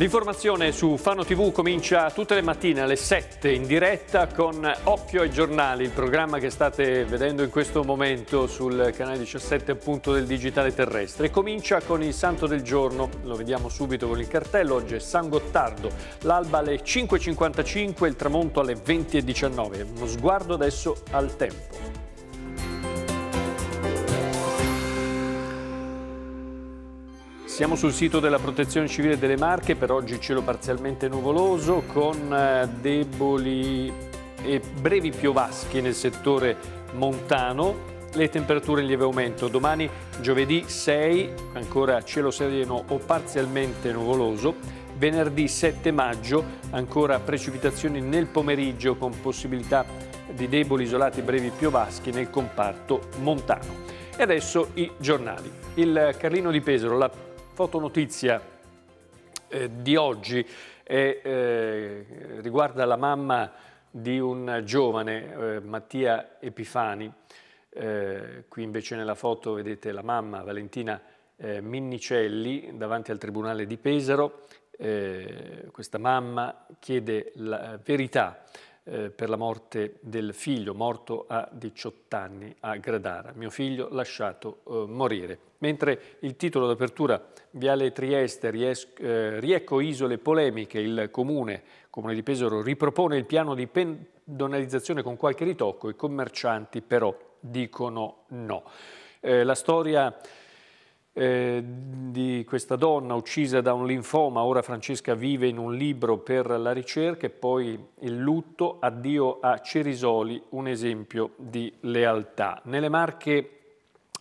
L'informazione su Fano TV comincia tutte le mattine alle 7 in diretta con Occhio ai giornali, il programma che state vedendo in questo momento sul canale 17 appunto del digitale terrestre. Comincia con il santo del giorno, lo vediamo subito con il cartello, oggi è San Gottardo, l'alba alle 5.55, il tramonto alle 20.19. Uno sguardo adesso al tempo. Siamo sul sito della Protezione Civile delle Marche, per oggi cielo parzialmente nuvoloso con eh, deboli e brevi piovaschi nel settore montano, le temperature in lieve aumento. Domani giovedì 6, ancora cielo sereno o parzialmente nuvoloso. Venerdì 7 maggio, ancora precipitazioni nel pomeriggio con possibilità di deboli isolati brevi piovaschi nel comparto montano. E adesso i giornali. Il Carlino di Pesaro, la fotonotizia eh, di oggi è, eh, riguarda la mamma di un giovane, eh, Mattia Epifani. Eh, qui invece nella foto vedete la mamma, Valentina eh, Minnicelli, davanti al Tribunale di Pesaro. Eh, questa mamma chiede la verità eh, per la morte del figlio, morto a 18 anni a Gradara, mio figlio lasciato eh, morire. Mentre il titolo d'apertura Viale Trieste, ries- eh, Riecco Isole Polemiche, il comune, comune di Pesaro, ripropone il piano di pendonalizzazione con qualche ritocco, i commercianti però dicono no. Eh, la storia eh, di questa donna uccisa da un linfoma, ora Francesca vive in un libro per la ricerca e poi il lutto, addio a Cerisoli, un esempio di lealtà. Nelle Marche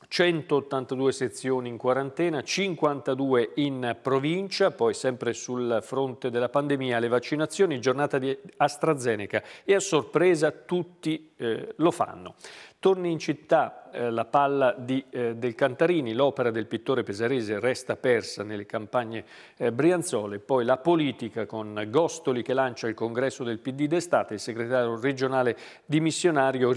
182 sezioni in quarantena, 52 in provincia, poi sempre sul fronte della pandemia, le vaccinazioni, giornata di AstraZeneca e a sorpresa tutti eh, lo fanno. Torni in città eh, la palla di, eh, del Cantarini, l'opera del pittore pesarese resta persa nelle campagne eh, brianzole, poi la politica con Gostoli che lancia il congresso del PD d'estate, il segretario regionale dimissionario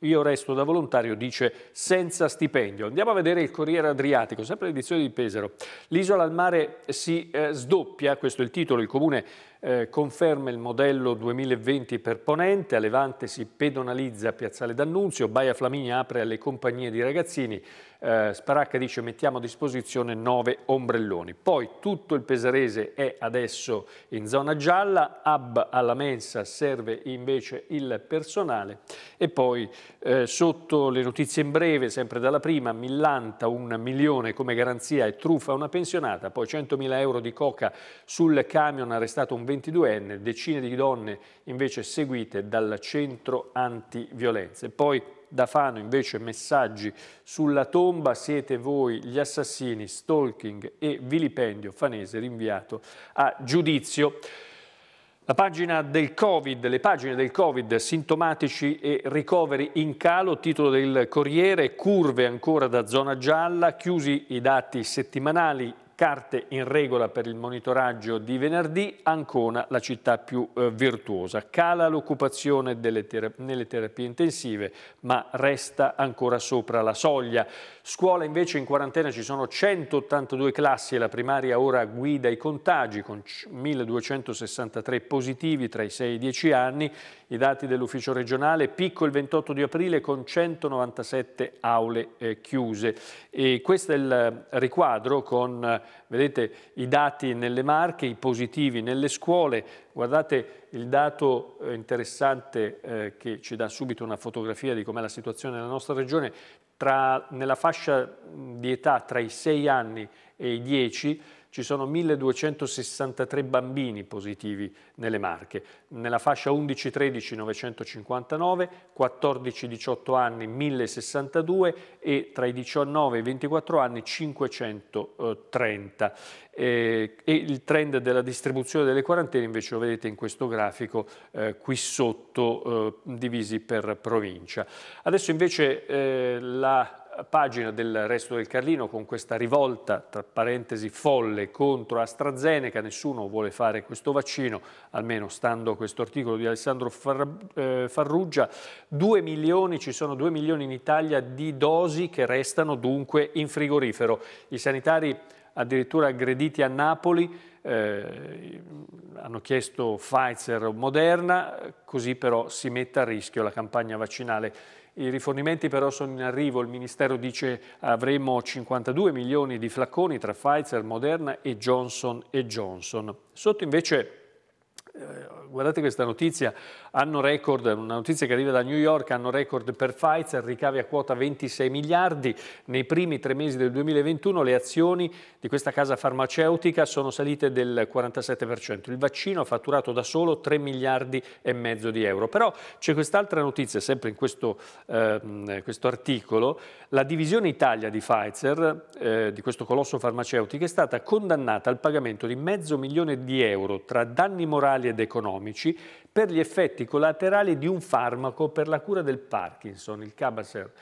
io resto da volontario, dice senza stipendio. Andiamo a vedere il Corriere Adriatico, sempre l'edizione di Pesaro. L'isola al mare si eh, sdoppia, questo è il titolo, il comune eh, conferma il modello 2020 per Ponente, a Levante si pedonalizza Piazzale D'Annunzio, Baia Flaminia apre alle compagnie di ragazzini, eh, Sparacca dice mettiamo a disposizione 9 ombrelloni. Poi tutto il Pesarese è adesso in zona gialla, Ab alla mensa serve invece il personale e poi eh, sotto le notizie in breve, sempre dalla prima, Millanta un milione come garanzia e truffa una pensionata, poi 100.000 euro di coca sul camion arrestato un 22enne, decine di donne invece seguite dal centro antiviolenze. Poi da Fano invece messaggi sulla tomba, siete voi gli assassini, stalking e vilipendio, Fanese rinviato a giudizio. La pagina del Covid, le pagine del Covid, sintomatici e ricoveri in calo, titolo del Corriere, curve ancora da zona gialla, chiusi i dati settimanali, carte in regola per il monitoraggio di venerdì, Ancona la città più eh, virtuosa. Cala l'occupazione ter nelle terapie intensive, ma resta ancora sopra la soglia. Scuola invece in quarantena ci sono 182 classi e la primaria ora guida i contagi con 1263 positivi tra i 6 e i 10 anni. I dati dell'ufficio regionale, picco il 28 di aprile con 197 aule eh, chiuse. E questo è il riquadro con, vedete, i dati nelle marche, i positivi nelle scuole. Guardate il dato eh, interessante eh, che ci dà subito una fotografia di com'è la situazione nella nostra regione. Tra, nella fascia mm, di età tra i 6 anni e i 10 ci sono 1263 bambini positivi nelle Marche, nella fascia 11-13 959, 14-18 anni 1062 e tra i 19 e i 24 anni 530. Eh, e il trend della distribuzione delle quarantene invece lo vedete in questo grafico eh, qui sotto eh, divisi per provincia. Adesso invece eh, la pagina del Resto del Carlino con questa rivolta, tra parentesi, folle contro AstraZeneca, nessuno vuole fare questo vaccino, almeno stando a questo articolo di Alessandro eh, Farrugia, 2 milioni, ci sono 2 milioni in Italia di dosi che restano dunque in frigorifero. I sanitari addirittura aggrediti a Napoli, eh, hanno chiesto Pfizer o Moderna, così però si mette a rischio la campagna vaccinale i rifornimenti però sono in arrivo, il Ministero dice avremo 52 milioni di flacconi tra Pfizer, Moderna e Johnson Johnson. Sotto invece eh, guardate questa notizia, hanno record, una notizia che arriva da New York, hanno record per Pfizer, ricavi a quota 26 miliardi, nei primi tre mesi del 2021 le azioni di questa casa farmaceutica sono salite del 47%, il vaccino ha fatturato da solo 3 miliardi e mezzo di euro, però c'è quest'altra notizia, sempre in questo, eh, questo, articolo, la divisione Italia di Pfizer, eh, di questo colosso farmaceutico, è stata condannata al pagamento di mezzo milione di euro tra danni morali sociali ed economici per gli effetti collaterali di un farmaco per la cura del Parkinson, il Cabaser,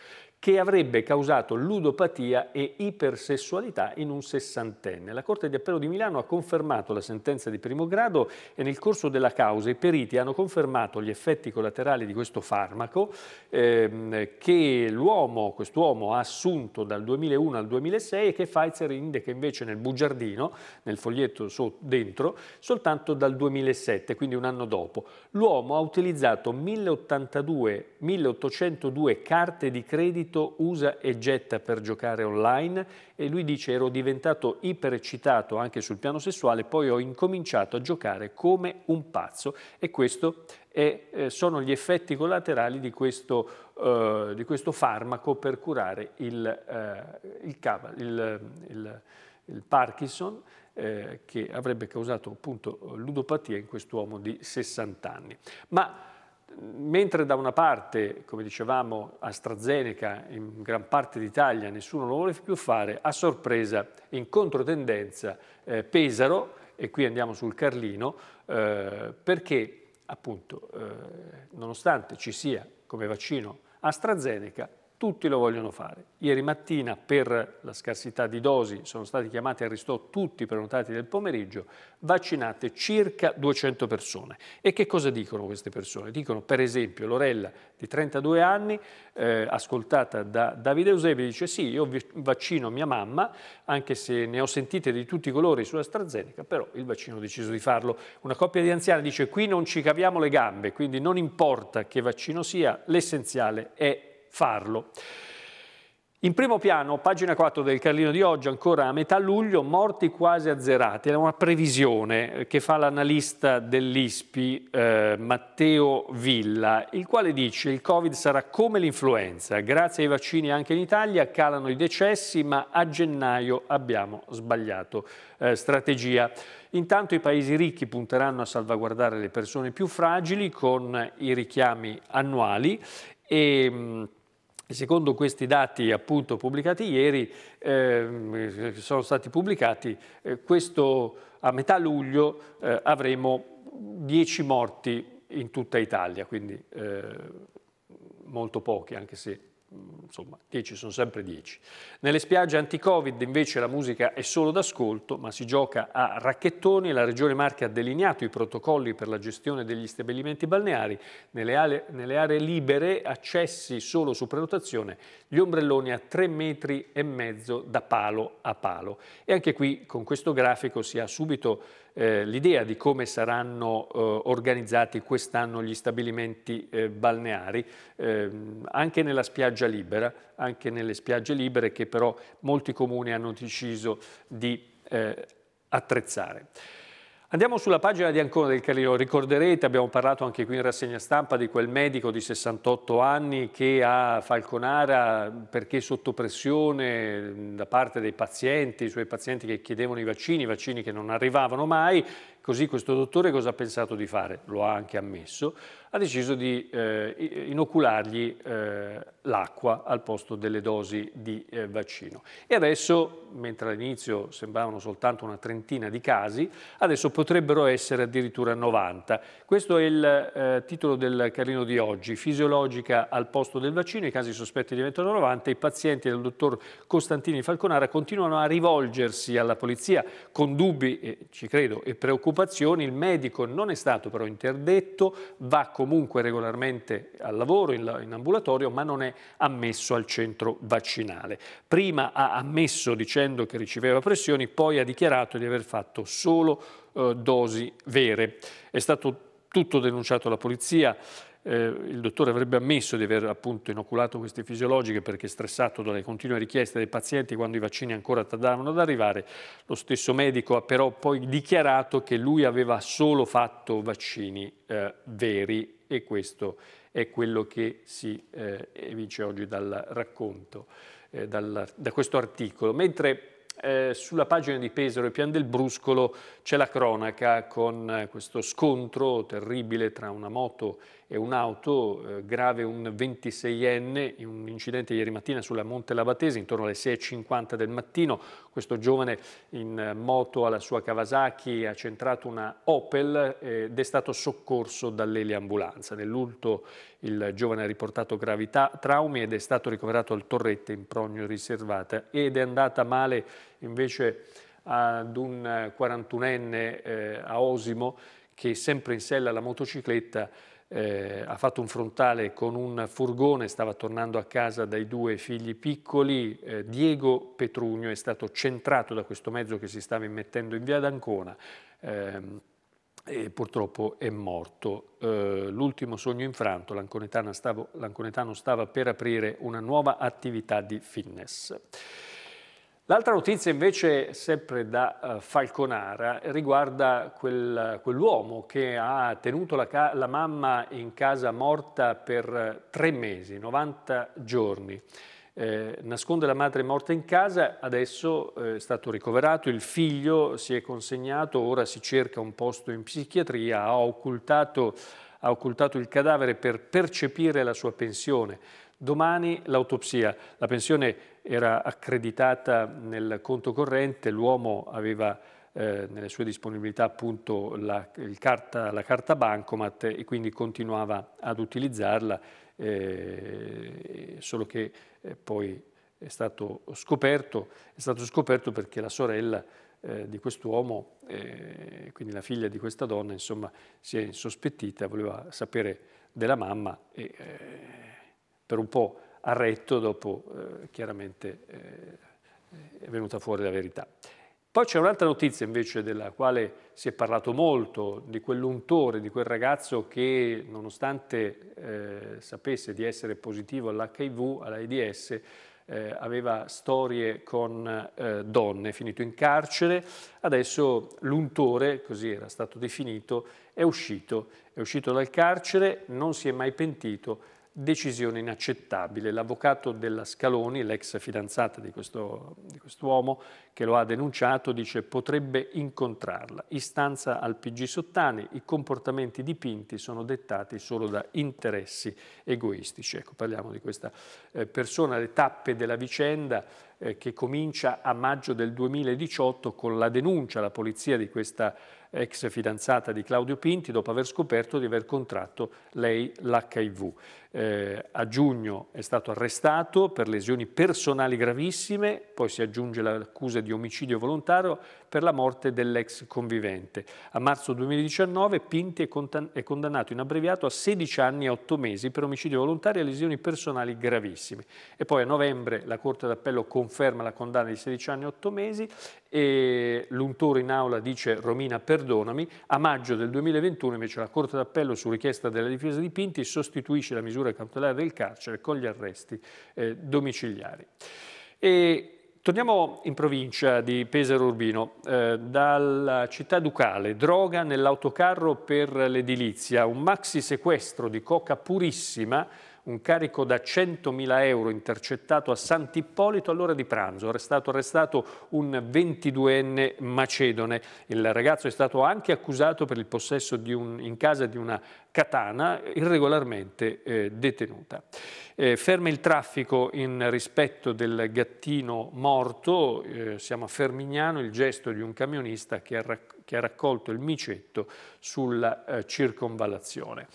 che avrebbe causato ludopatia e ipersessualità in un sessantenne. La Corte di Appello di Milano ha confermato la sentenza di primo grado e nel corso della causa i periti hanno confermato gli effetti collaterali di questo farmaco ehm, che l'uomo, quest'uomo ha assunto dal 2001 al 2006 e che Pfizer indica invece nel bugiardino, nel foglietto dentro, soltanto dal 2007, quindi un anno dopo. L'uomo ha utilizzato 1082, 1802 carte di credito sito usa e getta per giocare online e lui dice ero diventato ipercitato anche sul piano sessuale, poi ho incominciato a giocare come un pazzo e questo è, eh, sono gli effetti collaterali di questo, eh, di questo farmaco per curare il, eh, il, cava, il, il Parkinson eh, che avrebbe causato appunto ludopatia in quest'uomo di 60 anni. Ma mentre da una parte, come dicevamo, AstraZeneca in gran parte d'Italia nessuno lo vuole più fare, a sorpresa, in controtendenza, eh, Pesaro, e qui andiamo sul Carlino, eh, perché appunto, eh, nonostante ci sia come vaccino AstraZeneca, tutti lo vogliono fare. Ieri mattina per la scarsità di dosi sono stati chiamati a ristò tutti i prenotati del pomeriggio, vaccinate circa 200 persone. E che cosa dicono queste persone? Dicono per esempio Lorella di 32 anni, eh, ascoltata da Davide Eusebi, dice sì, io vaccino mia mamma, anche se ne ho sentite di tutti i colori sulla AstraZeneca, però il vaccino ho deciso di farlo. Una coppia di anziani dice qui non ci caviamo le gambe, quindi non importa che vaccino sia, l'essenziale è farlo. In primo piano, pagina 4 del Carlino di oggi, ancora a metà luglio, morti quasi azzerati. È una previsione che fa l'analista dell'ISPI eh, Matteo Villa, il quale dice che il Covid sarà come l'influenza. Grazie ai vaccini anche in Italia calano i decessi, ma a gennaio abbiamo sbagliato eh, strategia. Intanto i paesi ricchi punteranno a salvaguardare le persone più fragili con i richiami annuali e... Mm, Secondo questi dati appunto pubblicati ieri, eh, sono stati pubblicati, eh, questo, a metà luglio eh, avremo 10 morti in tutta Italia, quindi eh, molto pochi anche se insomma 10 sono sempre 10. Nelle spiagge anti-covid invece la musica è solo d'ascolto, ma si gioca a racchettoni. La Regione Marche ha delineato i protocolli per la gestione degli stabilimenti balneari. Nelle aree, nelle aree libere, accessi solo su prenotazione, gli ombrelloni a 3 metri e mezzo da palo a palo. E anche qui con questo grafico si ha subito eh, l'idea di come saranno eh, organizzati quest'anno gli stabilimenti eh, balneari, ehm, anche nella spiaggia libera, anche nelle spiagge libere che però molti comuni hanno deciso di eh, attrezzare. Andiamo sulla pagina di Ancona del Carlino, ricorderete, abbiamo parlato anche qui in rassegna stampa di quel medico di 68 anni che a Falconara, perché sotto pressione da parte dei pazienti, i suoi pazienti che chiedevano i vaccini, i vaccini che non arrivavano mai, Così questo dottore cosa ha pensato di fare? Lo ha anche ammesso. Ha deciso di eh, inoculargli eh, l'acqua al posto delle dosi di eh, vaccino. E adesso, mentre all'inizio sembravano soltanto una trentina di casi, adesso potrebbero essere addirittura 90. Questo è il eh, titolo del carino di oggi, fisiologica al posto del vaccino, i casi sospetti diventano 90, i pazienti del dottor Costantini Falconara continuano a rivolgersi alla polizia con dubbi, ci credo, e preoccupazioni preoccupazioni, il medico non è stato però interdetto, va comunque regolarmente al lavoro in, in ambulatorio, ma non è ammesso al centro vaccinale. Prima ha ammesso dicendo che riceveva pressioni, poi ha dichiarato di aver fatto solo eh, dosi vere. È stato tutto denunciato alla polizia eh, il dottore avrebbe ammesso di aver appunto inoculato queste fisiologiche perché stressato dalle continue richieste dei pazienti quando i vaccini ancora tardavano ad arrivare, lo stesso medico ha però poi dichiarato che lui aveva solo fatto vaccini eh, veri e questo è quello che si eh, evince oggi dal racconto, eh, da questo articolo. Mentre eh, sulla pagina di Pesaro e Pian del Bruscolo c'è la cronaca con eh, questo scontro terribile tra una moto e un'auto, eh, grave un 26enne in un incidente ieri mattina sulla Monte Labatese intorno alle 6.50 del mattino, questo giovane in eh, moto alla sua Kawasaki ha centrato una Opel ed è stato soccorso dall'eliambulanza. Nell'urto il giovane ha riportato gravi traumi ed è stato ricoverato al Torrette in progno riservata ed è andata male invece ad un 41enne eh, a Osimo che sempre in sella alla motocicletta eh, ha fatto un frontale con un furgone, stava tornando a casa dai due figli piccoli, eh, Diego Petrugno è stato centrato da questo mezzo che si stava immettendo in via d'Ancona. Ehm, e purtroppo è morto. Eh, l'ultimo sogno infranto, stavo, l'anconetano stava per aprire una nuova attività di fitness. L'altra notizia invece, sempre da uh, Falconara, riguarda quel, quell'uomo che ha tenuto la, ca- la mamma in casa morta per eh, tre mesi, 90 giorni. Eh, nasconde la madre morta in casa, adesso eh, è stato ricoverato, il figlio si è consegnato, ora si cerca un posto in psichiatria, ha occultato, ha occultato il cadavere per percepire la sua pensione. Domani l'autopsia. La pensione era accreditata nel conto corrente, l'uomo aveva eh, nelle sue disponibilità appunto la, carta, la carta bancomat e quindi continuava ad utilizzarla eh, solo che eh, poi è stato scoperto, è stato scoperto perché la sorella eh, di quest'uomo, eh, quindi la figlia di questa donna, insomma, si è insospettita, voleva sapere della mamma e eh, per un po' ha retto dopo eh, chiaramente è venuta fuori la verità. Poi c'è un'altra notizia invece della quale si è parlato molto, di quell'untore, di quel ragazzo che nonostante eh, sapesse di essere positivo all'HIV, all'AIDS, eh, aveva storie con eh, donne, è finito in carcere, adesso l'untore, così era stato definito, è uscito, è uscito dal carcere, non si è mai pentito, decisione inaccettabile. L'avvocato della Scaloni, l'ex fidanzata di, questo, di che lo ha denunciato, dice potrebbe incontrarla. Istanza al PG Sottani, i comportamenti dipinti sono dettati solo da interessi egoistici. Ecco, parliamo di questa eh, persona, le tappe della vicenda eh, che comincia a maggio del 2018 con la denuncia alla polizia di questa ex fidanzata di Claudio Pinti dopo aver scoperto di aver contratto lei l'HIV. Eh, a giugno è stato arrestato per lesioni personali gravissime, poi si aggiunge l'accusa di omicidio volontario per la morte dell'ex convivente. A marzo 2019 Pinti è, è condannato in abbreviato a 16 anni e 8 mesi per omicidio volontario e lesioni personali gravissime. E poi a novembre la Corte d'Appello conferma conferma la condanna di 16 anni e 8 mesi e l'untore in aula dice Romina perdonami, a maggio del 2021 invece la Corte d'Appello su richiesta della difesa di Pinti sostituisce la misura cautelare del carcere con gli arresti eh, domiciliari. E Torniamo in provincia di Pesaro Urbino, eh, dalla città ducale, droga nell'autocarro per l'edilizia, un maxi sequestro di coca purissima un carico da 100.000 euro intercettato a Sant'Ippolito all'ora di pranzo. È stato arrestato un 22enne macedone. Il ragazzo è stato anche accusato per il possesso un, in casa di una katana irregolarmente eh, detenuta. Eh, ferma il traffico in rispetto del gattino morto, eh, siamo a Fermignano, il gesto di un camionista che ha, rac che ha raccolto il micetto sulla eh, circonvallazione.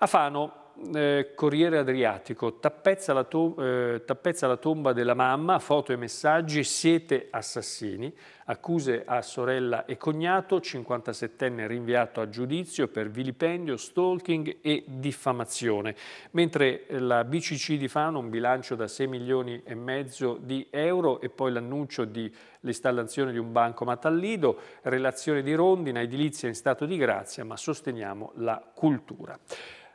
A Fano eh, Corriere Adriatico, tappezza la, to eh, tappezza la tomba della mamma, foto e messaggi, siete assassini, accuse a sorella e cognato, 57enne rinviato a giudizio per vilipendio, stalking e diffamazione, mentre la BCC di Fano un bilancio da 6 milioni e mezzo di euro e poi l'annuncio dell'installazione di un banco matallido, relazione di Rondina, edilizia in stato di grazia, ma sosteniamo la cultura.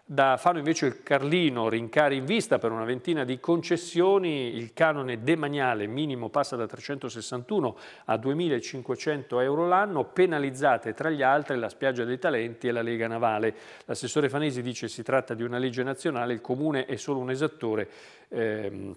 Da Fano invece il Carlino rincari in vista per una ventina di concessioni, il canone demaniale minimo passa da 361 a 2.500 euro l'anno, penalizzate tra gli altri la spiaggia dei talenti e la Lega Navale. L'assessore Fanesi dice che si tratta di una legge nazionale, il comune è solo un esattore. Ehm,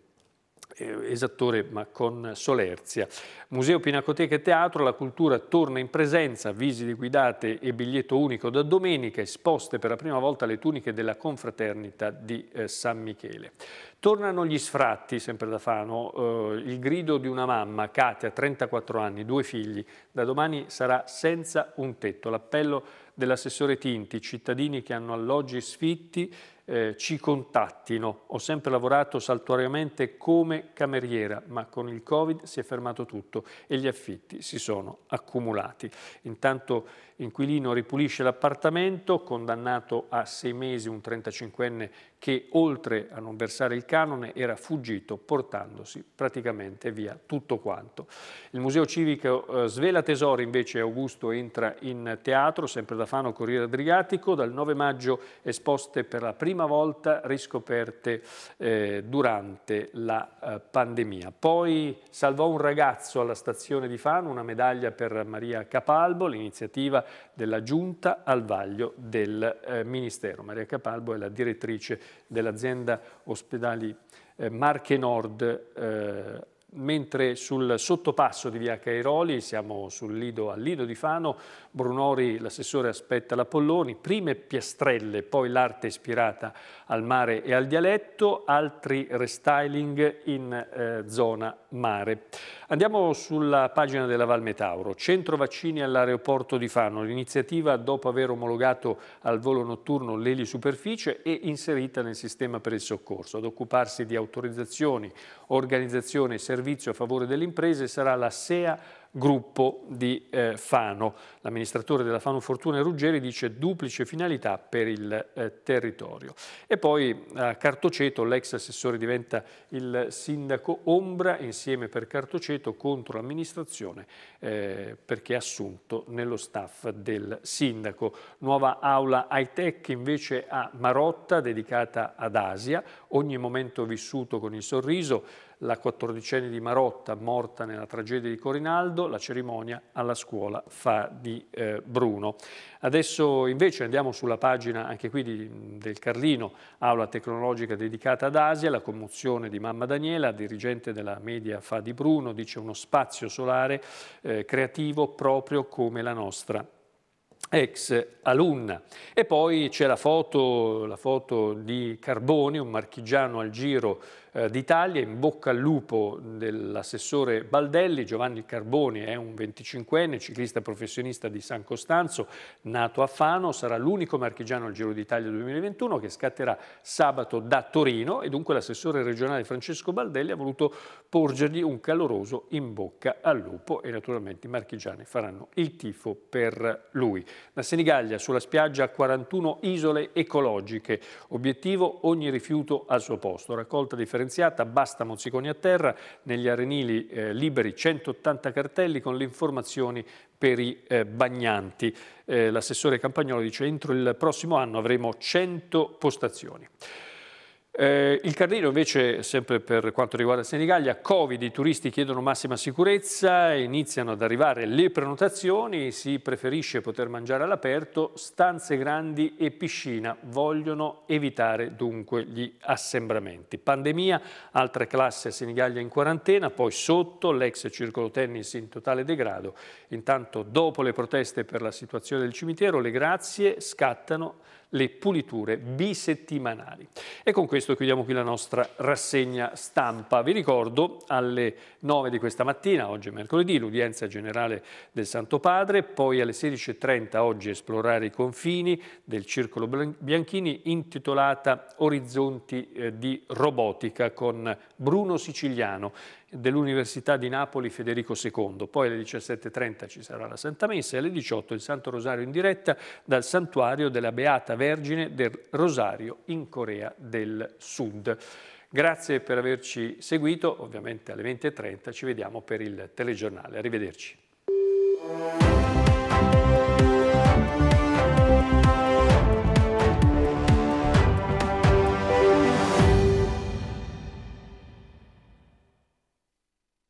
eh, esattore ma con solerzia. Museo Pinacoteca e Teatro, la cultura torna in presenza, visite guidate e biglietto unico da domenica, esposte per la prima volta le tuniche della confraternita di eh, San Michele. Tornano gli sfratti, sempre da Fano, eh, il grido di una mamma, Katia, 34 anni, due figli, da domani sarà senza un tetto. L'appello dell'assessore Tinti, cittadini che hanno alloggi sfitti eh, ci contattino. Ho sempre lavorato saltuariamente come cameriera, ma con il Covid si è fermato tutto e gli affitti si sono accumulati. Intanto inquilino ripulisce l'appartamento, condannato a sei mesi un 35enne che oltre a non versare il canone era fuggito portandosi praticamente via tutto quanto. Il Museo Civico eh, svela tesori invece Augusto entra in teatro, sempre da Fano Corriere Adriatico, dal 9 maggio esposte per la prima volta riscoperte eh, durante la eh, pandemia. Poi salvò un ragazzo alla stazione di Fano, una medaglia per Maria Capalbo, l'iniziativa della Giunta al vaglio del eh, Ministero. Maria Capalbo è la direttrice dell'azienda ospedali eh, Marche Nord eh, mentre sul sottopasso di via Cairoli, siamo sul lido, al lido di Fano, Brunori, l'assessore, aspetta l'Apolloni, prime piastrelle, poi l'arte ispirata al mare e al dialetto, altri restyling in eh, zona mare. Andiamo sulla pagina della Val Metauro, centro vaccini all'aeroporto di Fano, l'iniziativa dopo aver omologato al volo notturno l'elisuperficie è inserita nel sistema per il soccorso. Ad occuparsi di autorizzazioni, organizzazione e servizio a favore delle imprese sarà la SEA gruppo di eh, Fano. L'amministratore della Fano Fortuna Ruggeri dice duplice finalità per il eh, territorio. E poi a eh, Cartoceto l'ex assessore diventa il sindaco Ombra insieme per Cartoceto contro l'amministrazione eh, perché è assunto nello staff del sindaco. Nuova aula high tech invece a Marotta dedicata ad Asia, ogni momento vissuto con il sorriso, la quattordicenne di Marotta morta nella tragedia di Corinaldo la cerimonia alla scuola fa di eh, Bruno. Adesso invece andiamo sulla pagina anche qui di, del Carlino, aula tecnologica dedicata ad Asia, la commozione di mamma Daniela, dirigente della media fa di Bruno, dice uno spazio solare eh, creativo proprio come la nostra ex alunna. E poi c'è la foto, la foto di Carboni, un marchigiano al giro eh, d'Italia, in bocca al lupo dell'assessore Baldelli, Giovanni Carboni è un 25enne ciclista professionista di San Costanzo, nato a Fano, sarà l'unico marchigiano al Giro d'Italia 2021 che scatterà sabato da Torino e dunque l'assessore regionale Francesco Baldelli ha voluto porgergli un caloroso in bocca al lupo e naturalmente i marchigiani faranno il tifo per lui. La Senigallia sulla spiaggia 41 isole ecologiche, obiettivo ogni rifiuto al suo posto, raccolta differenziata differenziata, basta mozziconi a terra, negli arenili eh, liberi 180 cartelli con le informazioni per i eh, bagnanti. Eh, L'assessore Campagnolo dice entro il prossimo anno avremo 100 postazioni. Eh, il Cardino invece, sempre per quanto riguarda Senigallia, Covid, i turisti chiedono massima sicurezza, iniziano ad arrivare le prenotazioni, si preferisce poter mangiare all'aperto, stanze grandi e piscina, vogliono evitare dunque gli assembramenti. Pandemia, altre classi a Senigallia in quarantena, poi sotto l'ex circolo tennis in totale degrado. Intanto dopo le proteste per la situazione del cimitero, le grazie scattano le puliture bisettimanali. E con questo chiudiamo qui la nostra rassegna stampa. Vi ricordo alle 9 di questa mattina, oggi è mercoledì, l'udienza generale del Santo Padre, poi alle 16.30 oggi esplorare i confini del Circolo Bianchini intitolata Orizzonti eh, di robotica con Bruno Siciliano dell'Università di Napoli Federico II. Poi alle 17.30 ci sarà la Santa Messa e alle 18 il Santo Rosario in diretta dal Santuario della Beata Vergine del Rosario in Corea del Sud. Grazie per averci seguito, ovviamente alle 20.30 ci vediamo per il telegiornale. Arrivederci.